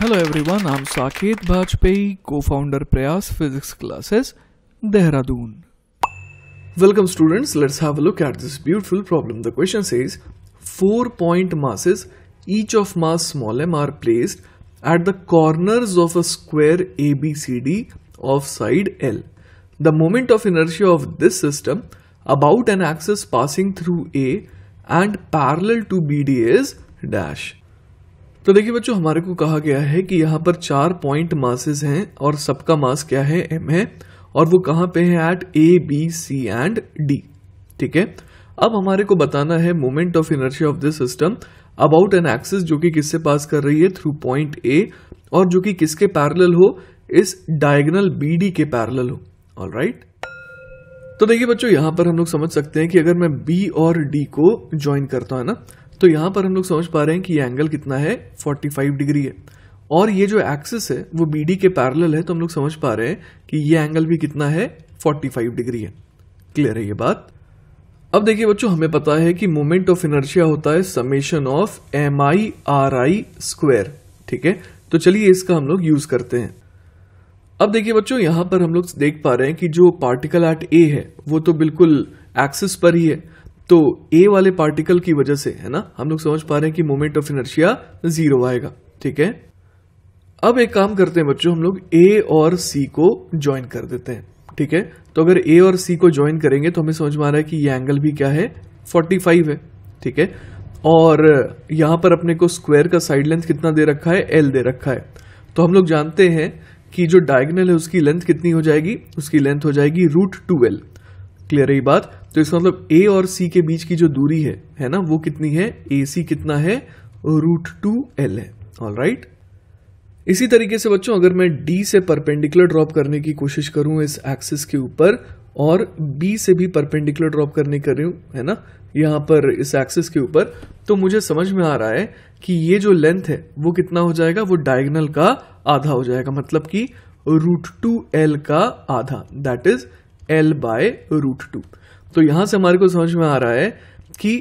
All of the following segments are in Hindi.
Hello everyone, I'm Saket Bajpayee, co-founder Prayas Physics Classes, Dehradun. Welcome students, let's have a look at this beautiful problem. The question says, four point masses, each of mass small m are placed at the corners of a square ABCD of side L. The moment of inertia of this system about an axis passing through A and parallel to BD is dash. तो देखिए बच्चों हमारे को कहा गया है कि यहाँ पर चार पॉइंट मासेस हैं और सबका मास क्या है एम है और वो कहाँ पे है at A B C and D ठीक है अब हमारे को बताना है moment of inertia of this system about an axis जो कि किससे पास कर रही है थ्रू पॉइंट ए और जो कि किसके पैरल हो इस डायगनल बी डी के पैरल हो ऑल राइट तो देखिए बच्चों यहाँ पर हम लोग समझ सकते हैं कि अगर मैं बी और डी को ज्वाइन करता है ना तो यहां पर हम लोग समझ पा रहे हैं कि ये एंगल कितना है 45 डिग्री है और ये जो एक्सिस है वो बीडी के पैरल है तो हम लोग समझ पा रहे हैं कि ये एंगल भी कितना है 45 डिग्री है क्लियर है ये बात अब देखिए बच्चों हमें पता है कि मोमेंट ऑफ इनर्शिया होता है summation of M I R I square ठीक है तो चलिए इसका हम लोग यूज करते हैं अब देखिए बच्चों यहां पर हम लोग देख पा रहे हैं कि जो पार्टिकल एट ए है वो तो बिल्कुल एक्सिस पर ही है तो ए वाले पार्टिकल की वजह से है ना हम लोग समझ पा रहे हैं कि मोमेंट ऑफ इनर्शिया जीरो आएगा ठीक है अब एक काम करते हैं बच्चों हम लोग ए और सी को ज्वाइन कर देते हैं ठीक है तो अगर ए और सी को ज्वाइन करेंगे तो हमें समझ में आ रहा है कि ये एंगल भी क्या है 45 है ठीक है और यहां पर अपने को स्क्वायर का साइड लेंथ कितना दे रखा है एल दे रखा है तो हम लोग जानते हैं कि जो डायगनल है उसकी लेंथ कितनी हो जाएगी उसकी लेंथ हो जाएगी रूट टू एल क्लियर है बात तो इसका मतलब ए और सी के बीच की जो दूरी है है ना वो कितनी है ए सी कितना है रूट टू एल है ऑल राइट इसी तरीके से बच्चों अगर मैं डी से परपेंडिकुलर ड्रॉप करने की कोशिश करूं इस एक्सिस के ऊपर और बी से भी परपेंडिकुलर ड्रॉप करने कर रही हूं है ना यहां पर इस एक्सिस के ऊपर तो मुझे समझ में आ रहा है कि ये जो लेंथ है वो कितना हो जाएगा वो डायगनल का आधा हो जाएगा मतलब कि रूट टू एल का आधा that is L by root two तो यहां से हमारे को समझ में आ रहा है कि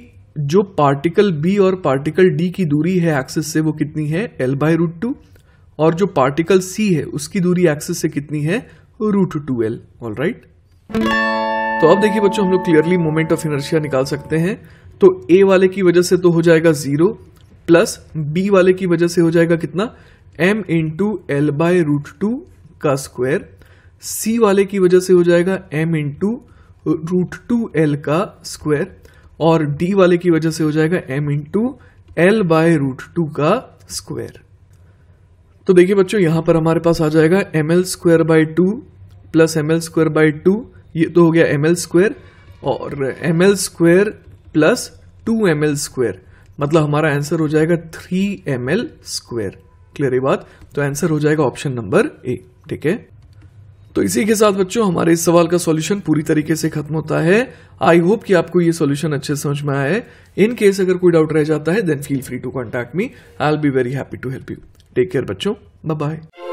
जो पार्टिकल बी और पार्टिकल डी की दूरी है एक्सिस से वो कितनी है एल बाय रूट टू और जो पार्टिकल सी है उसकी दूरी एक्सिस से कितनी है root two L all right तो अब देखिए बच्चों हम लोग क्लियरली मोमेंट ऑफ इनर्शिया निकाल सकते हैं तो ए वाले की वजह से तो हो जाएगा जीरो प्लस बी वाले की वजह से हो जाएगा कितना M into L by root two का स्क्वायर सी वाले की वजह से हो जाएगा M into root two L का स्क्वायर और डी वाले की वजह से हो जाएगा M into L by root two का स्क्वायर तो देखिए बच्चों यहां पर हमारे पास आ जाएगा M L square by two plus M L square by two ये तो हो गया एम एल स्क्वायर और M L square plus two M L square मतलब हमारा आंसर हो जाएगा three M L square clear ये बात तो आंसर हो जाएगा ऑप्शन नंबर ए ठीक है तो इसी के साथ बच्चों हमारे इस सवाल का सॉल्यूशन पूरी तरीके से खत्म होता है आई होप कि आपको ये सॉल्यूशन अच्छे समझ में आया है इन केस अगर कोई डाउट रह जाता है then feel free to contact me I'll be very happy to help you take care बच्चों बाय